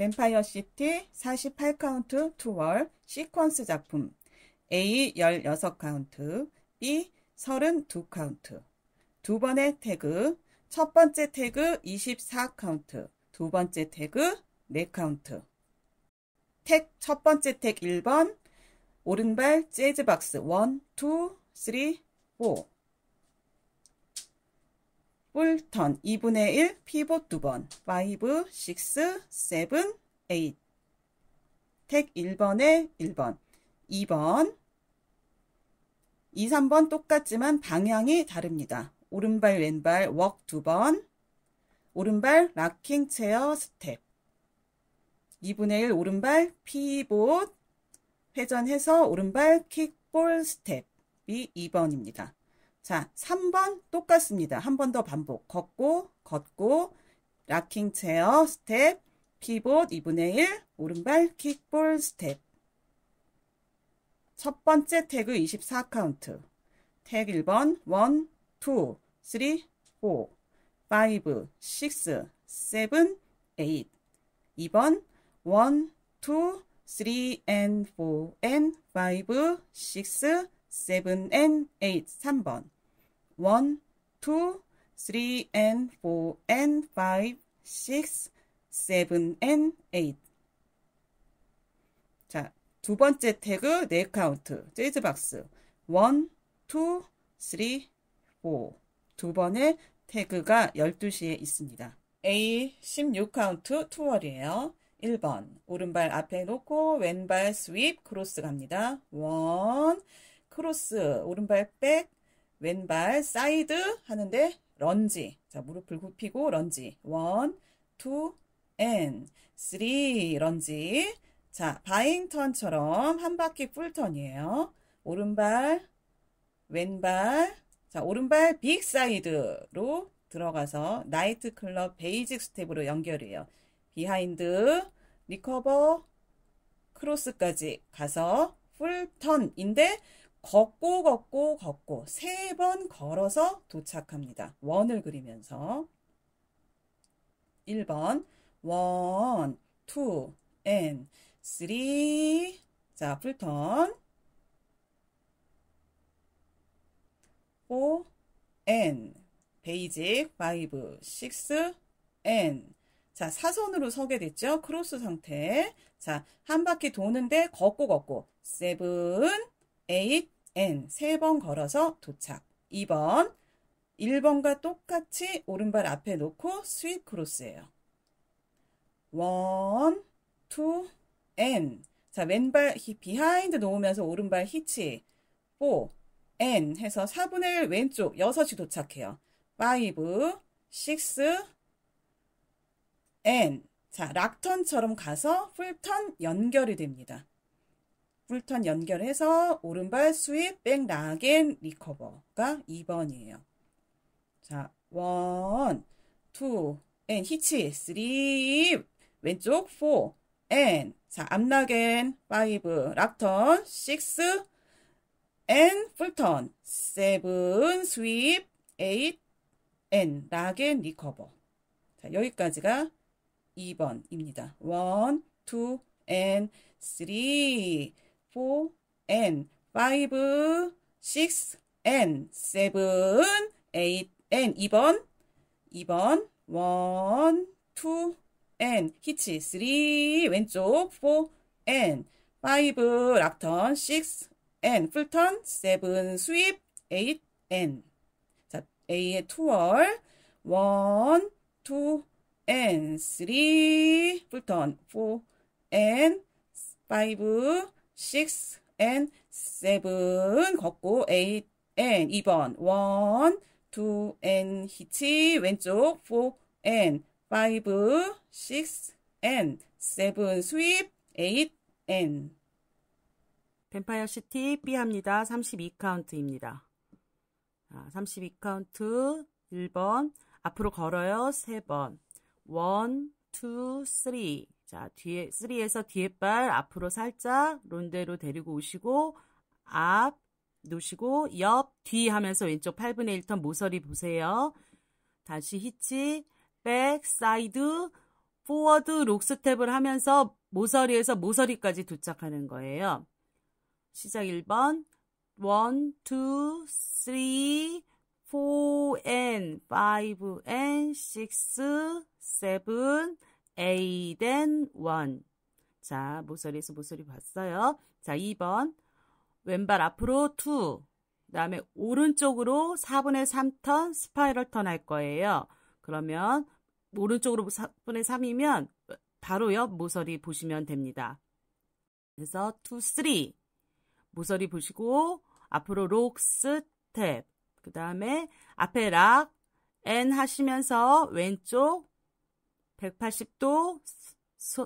뱀파이어 시티 48카운트 투월 시퀀스 작품 A 16카운트 B 32카운트 두 번의 태그 첫 번째 태그 24카운트 두 번째 태그 4카운트 택첫 번째 택 1번 오른발 재즈박스 1, 2, 3, 4 뿔턴 2분의 1 피봇 2번 5, 6, 7, 8택 1번에 1번 2번 2, 3번 똑같지만 방향이 다릅니다. 오른발 왼발 웍 2번 오른발 락킹 체어 스텝 2분의 1 오른발 피봇 회전해서 오른발 킥볼 스텝이 2번입니다. 자, 3번 똑같습니다. 한 번 더 반복. 걷고, 걷고, 락킹 체어 스텝, 피봇 2분의 1, 오른발 킥볼 스텝. 첫 번째 태그 24 카운트. 태그 1번 1, 2, 3, 4, 5, 6, 7, 8. 2번 1, 2, 3 and 4 and 5, 6, 7 and 8 3번 1, 2, 3 and 4 and 5, 6, 7 and 8 자, 두 번째 태그 네 카운트 재즈 박스 1, 2, 3, 4두 번의 태그가 12시에 있습니다. A 16 카운트 투어리에요 1번 오른발 앞에 놓고 왼발 스윕 크로스 갑니다. 1 크로스, 오른발 백, 왼발 사이드 하는데 런지. 자, 무릎을 굽히고 런지. 원, 투, 앤, 쓰리, 런지. 자, 바잉턴처럼 한 바퀴 풀턴이에요. 오른발, 왼발, 자, 오른발 빅 사이드로 들어가서 나이트 클럽 베이직 스텝으로 연결해요. 비하인드, 리커버, 크로스까지 가서 풀턴인데 걷고 걷고 걷고 세 번 걸어서 도착합니다. 원을 그리면서 1번 원, 투, and 3 자, 풀턴 4, a 베이직 5, 6, a 자, 사선으로 서게 됐죠? 크로스 상태. 자, 한 바퀴 도는데 걷고 걷고. 세븐, e and 세번 걸어서 도착. 2번 1번과 똑같이 오른발 앞에 놓고 스윗 크로스예요. o n n 자 왼발 비하인드 놓으면서 오른발 히치 4, n 해서 4분의 1 왼쪽 6시 도착해요. 5, 6, n 자 락턴처럼 가서 풀턴 연결이 됩니다. 풀턴 연결해서 오른발 스윕 백 라겐 리커버가 2번이에요. 자, 원, 투, 앤 히치, 쓰리, 왼쪽 포, 앤, 자, 암락앤 파 락턴, 식앤 풀턴, 세 스윕, 에앤 락앤 리커버. 자, 여기까지가 2번입니다. 원, 투, 앤 쓰리. 4 and 5, 6 and 7, 8 and 2번 2번 1, 2 and 히치 3 왼쪽 4 and 5 락턴 6 and 풀턴 7 스윕 8 and 자 A의 투월 1, 2 and 3 풀턴 4 and 5 six and seven 걷고 eight and 2번 one, two and 히치 왼쪽 four and five, six and seven sweep eight and 뱀파이어 시티 B합니다. 32카운트입니다. 아, 32카운트 1번 앞으로 걸어요. 3번 1, 2, 3 자, 뒤에 3에서 뒤에 발 앞으로 살짝 론대로 데리고 오시고 앞 놓으시고 옆, 뒤 하면서 왼쪽 8분의 1턴 모서리 보세요. 다시 히치, 백, 사이드, 포워드, 록스텝을 하면서 모서리에서 모서리까지 도착하는 거예요. 시작 1번 1, 2, 3, 4, and 5, and 6, 7, A then 1. 자, 모서리에서 모서리 봤어요. 자, 2번. 왼발 앞으로 2. 그 다음에 오른쪽으로 4분의 3턴 스파이럴 턴 할 거예요. 그러면 오른쪽으로 4분의 3이면 바로 옆 모서리 보시면 됩니다. 그래서 2, 3 모서리 보시고 앞으로 록스 탭. 그 다음에 앞에 락, N 하시면서 왼쪽 180도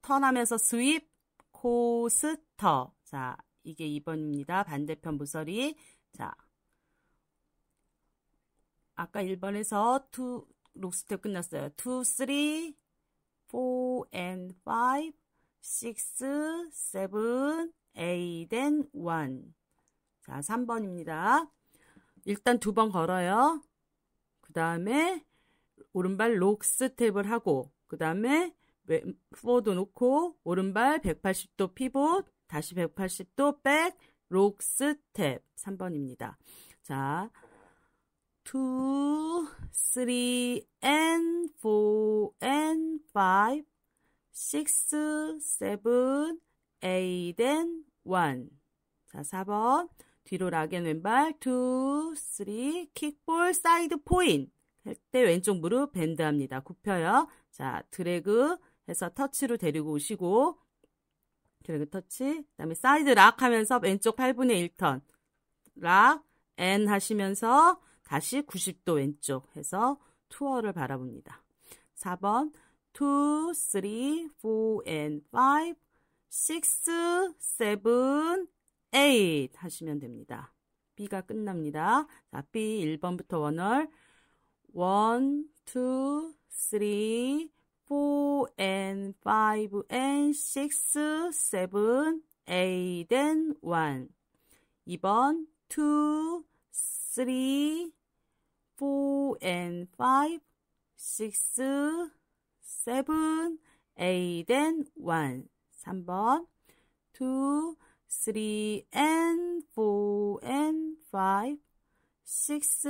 턴하면서 스윕 코스터. 자, 이게 2번입니다. 반대편 부서리 자. 아까 1번에서 2 록스텝 끝났어요. 2 3 4 and 5 6 7 8 and 1. 자, 3번입니다. 일단 두 번 걸어요. 그다음에 오른발 록스텝을 하고 그 다음에 포워드 놓고 오른발 180도 피봇 다시 180도 백 록스 텝 3번입니다. 자, 2, 3, and 4, and 5, 6, 7, 8, and 1. 자, 4번. 뒤로 락앤 왼발 2, 3, 킥볼 사이드 포인 할 때 왼쪽 무릎 밴드합니다. 굽혀요. 자, 드래그 해서 터치로 데리고 오시고 드래그 터치, 그 다음에 사이드 락 하면서 왼쪽 8분의 1턴 락, N 하시면서 다시 90도 왼쪽 해서 투어를 바라봅니다. 4번 2, 3, 4, and 5, 6, 7, 8 하시면 됩니다. B가 끝납니다. 자, B 1번부터 원월 1, two, three, four and five and six, seven, eight and one. 2번 two, three, four and five, six, seven, eight and one. 3번 two, three and four and five, six,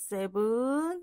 seven,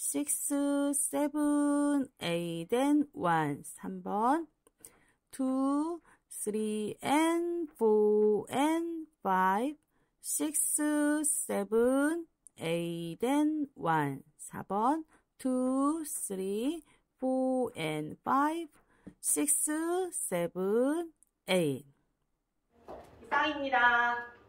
six, seven, eight, and one. 3번 two, three, and four, and five, six, seven, eight, and one. 4번 two, three, four, and five, six, seven, eight. 이상입니다.